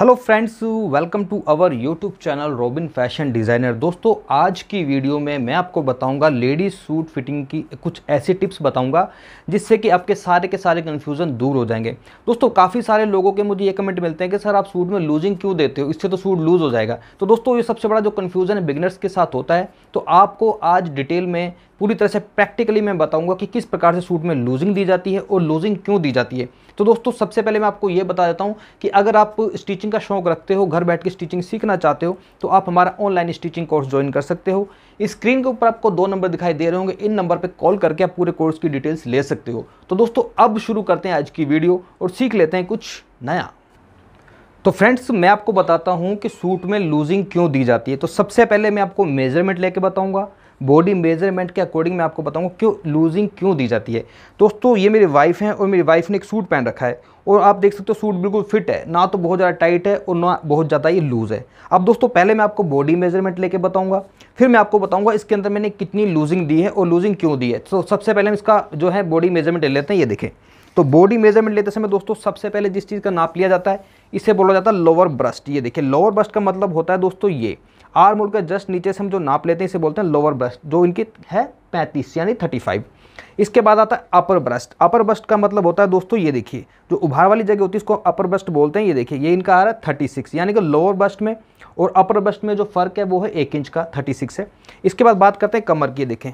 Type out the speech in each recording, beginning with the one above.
hello friends welcome to our YouTube channel Robin fashion designer दोस्तों आज की video में मैं आपको बताऊंगा लेडीज सूट फिटिंग की कुछ ऐसी टिप्स बताऊंगा जिससे कि आपके सारे के सारे कन्फ्यूज़न दूर हो जाएंगे दोस्तों काफ़ी सारे लोगों के मुझे ये कमेंट मिलते हैं कि सर आप सूट में लूजिंग क्यों देते हो इससे तो सूट लूज़ हो जाएगा तो दोस्तों ये सबसे बड़ा जो कन्फ्यूज़न है बिगनर्स के साथ होता है तो आपको आज डिटेल में पूरी तरह से प्रैक्टिकली मैं बताऊंगा कि किस प्रकार से सूट में लूजिंग दी जाती है और लूजिंग क्यों दी जाती है तो दोस्तों सबसे पहले मैं आपको ये बता देता हूँ कि अगर आप स्टिचिंग का शौक रखते हो घर बैठ के स्टिचिंग सीखना चाहते हो तो आप हमारा ऑनलाइन स्टिचिंग कोर्स ज्वाइन कर सकते हो स्क्रीन के ऊपर आपको दो नंबर दिखाई दे रहे होंगे इन नंबर पर कॉल करके आप पूरे कोर्स की डिटेल्स ले सकते हो तो दोस्तों अब शुरू करते हैं आज की वीडियो और सीख लेते हैं कुछ नया तो फ्रेंड्स मैं आपको बताता हूँ कि सूट में लूजिंग क्यों दी जाती है तो सबसे पहले मैं आपको मेजरमेंट लेके बताऊँगा बॉडी मेजरमेंट के अकॉर्डिंग मैं आपको बताऊँगा क्यों लूजिंग क्यों दी जाती है दोस्तों ये मेरी वाइफ हैं और मेरी वाइफ ने एक सूट पहन रखा है और आप देख सकते हो सूट बिल्कुल फिट है ना तो बहुत ज़्यादा टाइट है और ना बहुत ज़्यादा ये लूज़ है अब दोस्तों पहले मैं आपको बॉडी मेजरमेंट लेके बताऊँगा फिर मैं आपको बताऊँगा इसके अंदर मैंने कितनी लूजिंग दी है और लूजिंग क्यों दी है तो सबसे पहले हम इसका जो है बॉडी मेजरमेंट ले लेते हैं ये देखें तो बॉडी मेजरमेंट लेते समय दोस्तों सबसे पहले जिस चीज़ का नाप लिया जाता है इसे बोला जाता है लोअर ब्रस्ट ये देखिए लोअर ब्रस्ट का मतलब होता है दोस्तों ये आर मोड का जस्ट नीचे से हम जो नाप लेते हैं इसे बोलते हैं लोअर ब्रस्ट जो इनकी है पैंतीस यानी थर्टी फाइव इसके बाद आता है अपर ब्रस्ट अपर ब्रस्ट का मतलब होता है दोस्तों ये देखिए जो उभार वाली जगह होती है इसको अपर ब्रस्ट बोलते हैं ये देखिए ये इनका आ रहा है थर्टी सिक्स यानी कि लोअर ब्रस्ट में और अपर ब्रस्ट में जो फ़र्क है वो है एक इंच का थर्टी सिक्स है इसके बाद बात करते हैं कमर की देखें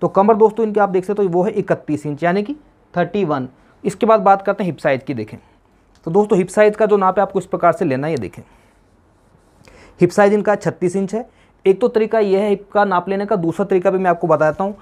तो कमर दोस्तों इनकी आप देख सकते हो तो वो है इकतीस इंच यानी कि थर्टी वन इसके बाद बात करते हैं हिप साइज की देखें तो दोस्तों हिप साइज का जो नाप है आपको इस प्रकार से लेना है ये देखें हिप साइज इनका छत्तीस इंच है एक तो तरीका यह है हिप का नाप लेने का दूसरा तरीका भी मैं आपको बताता हूँ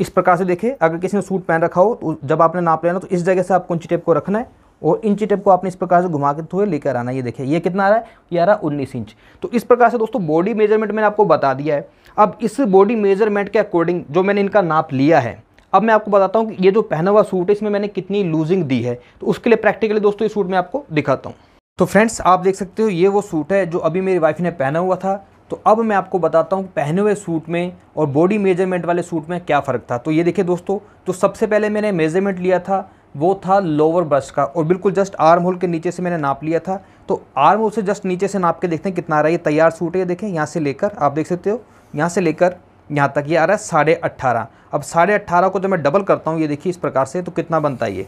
इस प्रकार से देखें अगर किसी ने सूट पहन रखा हो तो जब आपने नाप लेना तो इस जगह से आपको इंची टेप को रखना है और इंची टेप को आपने इस प्रकार से घुमा के थोड़े लेकर आना ये देखिए ये कितना आ रहा है ये आ रहा है उन्नीस इंच तो इस प्रकार से दोस्तों बॉडी मेजरमेंट मैंने आपको बता दिया है अब इस बॉडी मेजरमेंट के अकॉर्डिंग जो मैंने इनका नाप लिया है अब मैं आपको बताता हूँ कि ये जो पहना हुआ सूट है इसमें मैंने कितनी लूजिंग दी है तो उसके लिए प्रैक्टिकली दोस्तों ये सूट मैं आपको दिखाता हूँ तो फ्रेंड्स आप देख सकते हो ये वो सूट है जो अभी मेरी वाइफ ने पहना हुआ था तो अब मैं आपको बताता हूँ पहने हुए सूट में और बॉडी मेजरमेंट वाले सूट में क्या फ़र्क था तो ये देखिए दोस्तों तो सबसे पहले मैंने मेजरमेंट लिया था वो था लोअर ब्रस्ट का और बिल्कुल जस्ट आर्म होल के नीचे से मैंने नाप लिया था तो आर्म होल से जस्ट नीचे से नाप के देखते हैं कितना आ रहा है ये तैयार सूट है ये देखें यहाँ से लेकर आप देख सकते हो यहाँ से लेकर यहाँ तक ये आ रहा है साढ़े अट्ठारह अब साढ़े अट्ठारह को जब तो मैं डबल करता हूँ ये देखिए इस प्रकार से तो कितना बनता है ये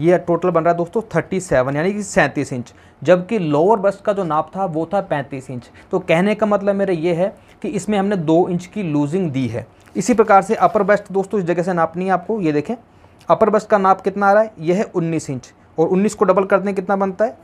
ये टोटल बन रहा है दोस्तों थर्टी सेवन यानी कि सैंतीस इंच जबकि लोअर बस्ट का जो नाप था वो था पैंतीस इंच तो कहने का मतलब मेरा ये है कि इसमें हमने दो इंच की लूजिंग दी है इसी प्रकार से अपर बस्ट दोस्तों इस जगह से नापनी है आपको ये देखें अपर बस्ट का नाप कितना आ रहा है यह है उन्नीस इंच और उन्नीस को डबल करते हैं कितना बनता है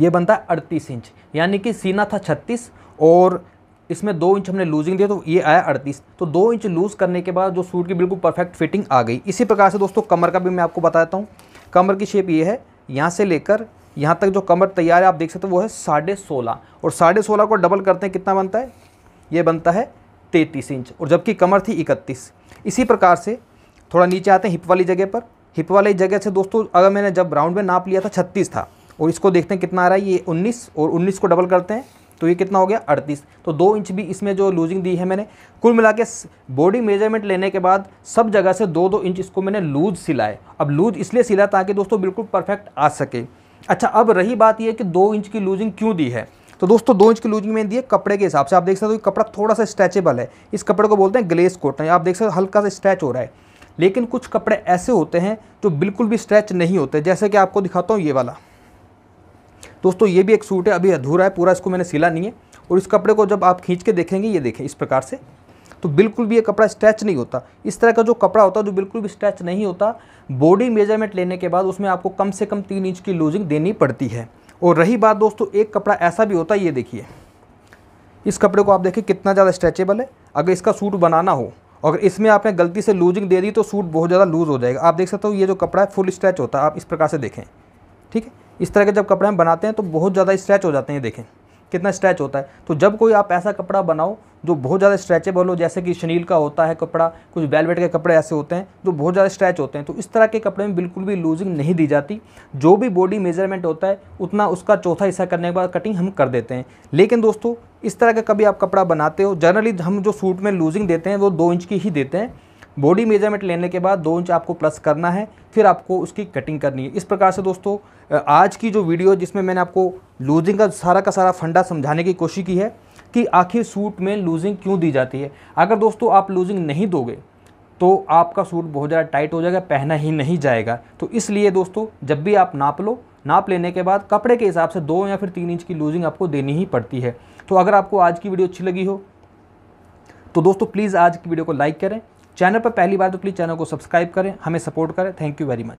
ये बनता है अड़तीस इंच यानी कि सीना था छत्तीस और इसमें दो इंच हमने लूजिंग दिया तो ये आया अड़तीस तो दो इंच लूज़ करने के बाद जो सूट की बिल्कुल परफेक्ट फिटिंग आ गई इसी प्रकार से दोस्तों कमर का भी मैं आपको बता देता हूँ कमर की शेप ये है यहाँ से लेकर यहाँ तक जो कमर तैयार है आप देख सकते हो वो है साढ़े सोलह और साढ़े सोलह को डबल करते हैं कितना बनता है ये बनता है तैंतीस इंच और जबकि कमर थी इकतीस इसी प्रकार से थोड़ा नीचे आते हैं हिप वाली जगह पर हिप वाली जगह से दोस्तों अगर मैंने जब राउंड में नाप लिया था छत्तीस था और इसको देखते हैं कितना आ रहा है ये उन्नीस और उन्नीस को डबल करते हैं तो ये कितना हो गया अड़तीस तो दो इंच भी इसमें जो लूजिंग दी है मैंने कुल मिला के बॉडी मेजरमेंट लेने के बाद सब जगह से दो दो इंच इसको मैंने लूज सिलाए अब लूज इसलिए सिला ताकि दोस्तों बिल्कुल परफेक्ट आ सके अच्छा अब रही बात यह कि दो इंच की लूजिंग क्यों दी है तो दोस्तों दो इंच की लूजिंग मैंने दी है कपड़े के हिसाब से आप देख सकते हो कपड़ा थोड़ा सा स्ट्रेचेबल है इस कपड़े को बोलते हैं ग्लेस कोट आप देख सकते हो हल्का सा स्ट्रैच हो रहा है लेकिन कुछ कपड़े ऐसे होते हैं जो बिल्कुल भी स्ट्रेच नहीं होते जैसे कि आपको दिखाता हूँ ये वाला दोस्तों ये भी एक सूट है अभी अधूरा है पूरा इसको मैंने सिला नहीं है और इस कपड़े को जब आप खींच के देखेंगे ये देखें इस प्रकार से तो बिल्कुल भी ये कपड़ा स्ट्रैच नहीं होता इस तरह का जो कपड़ा होता है जो बिल्कुल भी स्ट्रैच नहीं होता बॉडी मेजरमेंट लेने के बाद उसमें आपको कम से कम तीन इंच की लूजिंग देनी पड़ती है और रही बात दोस्तों एक कपड़ा ऐसा भी होता है ये देखिए इस कपड़े को आप देखिए कितना ज़्यादा स्ट्रेचेबल है अगर इसका सूट बनाना हो अगर इसमें आपने गलती से लूजिंग दे दी तो सूट बहुत ज़्यादा लूज़ हो जाएगा आप देख सकते हो ये जो कपड़ा है फुल स्ट्रैच होता है आप इस प्रकार से देखें ठीक है इस तरह के जब कपड़े हम बनाते हैं तो बहुत ज़्यादा स्ट्रैच हो जाते हैं देखें कितना स्ट्रैच होता है तो जब कोई आप ऐसा कपड़ा बनाओ जो बहुत ज़्यादा स्ट्रैचेबल हो जैसे कि शनील का होता है कपड़ा कुछ वेलवेट के कपड़े ऐसे होते हैं जो बहुत ज़्यादा स्ट्रैच होते हैं तो इस तरह के कपड़े में बिल्कुल भी लूजिंग नहीं दी जाती जो भी बॉडी मेजरमेंट होता है उतना उसका चौथा हिस्सा करने के बाद कटिंग हम कर देते हैं लेकिन दोस्तों इस तरह का कभी आप कपड़ा बनाते हो जनरली हम जो सूट में लूजिंग देते हैं वो दो इंच की ही देते हैं बॉडी मेजरमेंट लेने के बाद दो इंच आपको प्लस करना है फिर आपको उसकी कटिंग करनी है इस प्रकार से दोस्तों आज की जो वीडियो जिसमें मैंने आपको लूजिंग का सारा का सारा फंडा समझाने की कोशिश की है कि आखिर सूट में लूजिंग क्यों दी जाती है अगर दोस्तों आप लूजिंग नहीं दोगे तो आपका सूट बहुत ज़्यादा टाइट हो जाएगा पहना ही नहीं जाएगा तो इसलिए दोस्तों जब भी आप नाप लो नाप लेने के बाद कपड़े के हिसाब से दो या फिर तीन इंच की लूजिंग आपको देनी ही पड़ती है तो अगर आपको आज की वीडियो अच्छी लगी हो तो दोस्तों प्लीज़ आज की वीडियो को लाइक करें चैनल पर पहली बार तो प्लीज़ चैनल को सब्सक्राइब करें हमें सपोर्ट करें थैंक यू वेरी मच